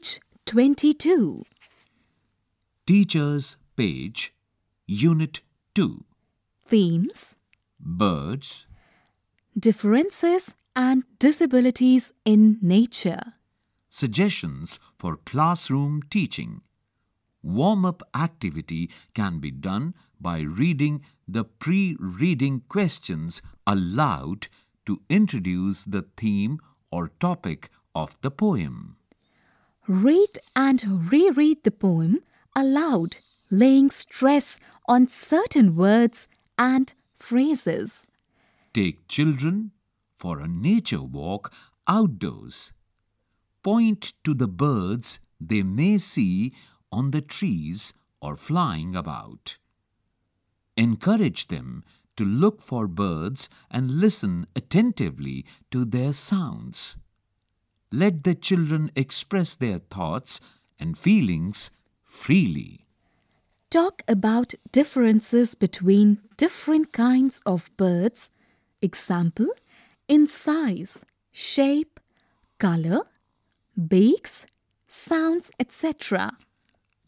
page 22. Teacher's page, unit 2. Themes Birds Differences and disabilities in nature Suggestions for classroom teaching Warm-up activity can be done by reading the pre-reading questions aloud to introduce the theme or topic of the poem. Read and reread the poem aloud, laying stress on certain words and phrases. Take children for a nature walk outdoors. Point to the birds they may see on the trees or flying about. Encourage them to look for birds and listen attentively to their sounds let the children express their thoughts and feelings freely. Talk about differences between different kinds of birds, example, in size, shape, color, beaks, sounds, etc.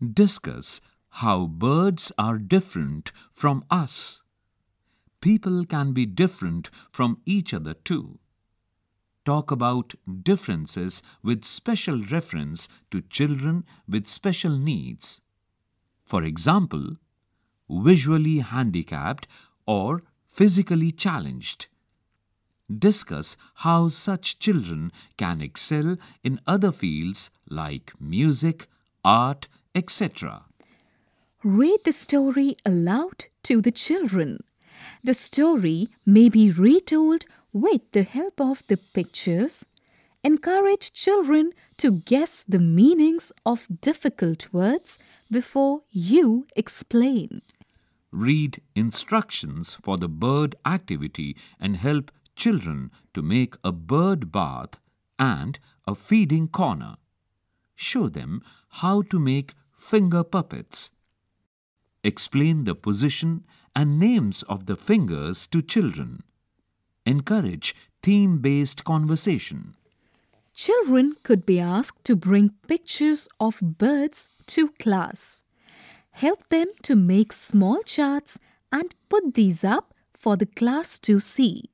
Discuss how birds are different from us. People can be different from each other too talk about differences with special reference to children with special needs. For example, visually handicapped or physically challenged. Discuss how such children can excel in other fields like music, art, etc. Read the story aloud to the children. The story may be retold with the help of the pictures, encourage children to guess the meanings of difficult words before you explain. Read instructions for the bird activity and help children to make a bird bath and a feeding corner. Show them how to make finger puppets. Explain the position and names of the fingers to children. Encourage theme-based conversation. Children could be asked to bring pictures of birds to class. Help them to make small charts and put these up for the class to see.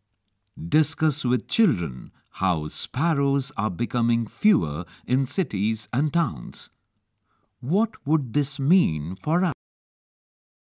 Discuss with children how sparrows are becoming fewer in cities and towns. What would this mean for us?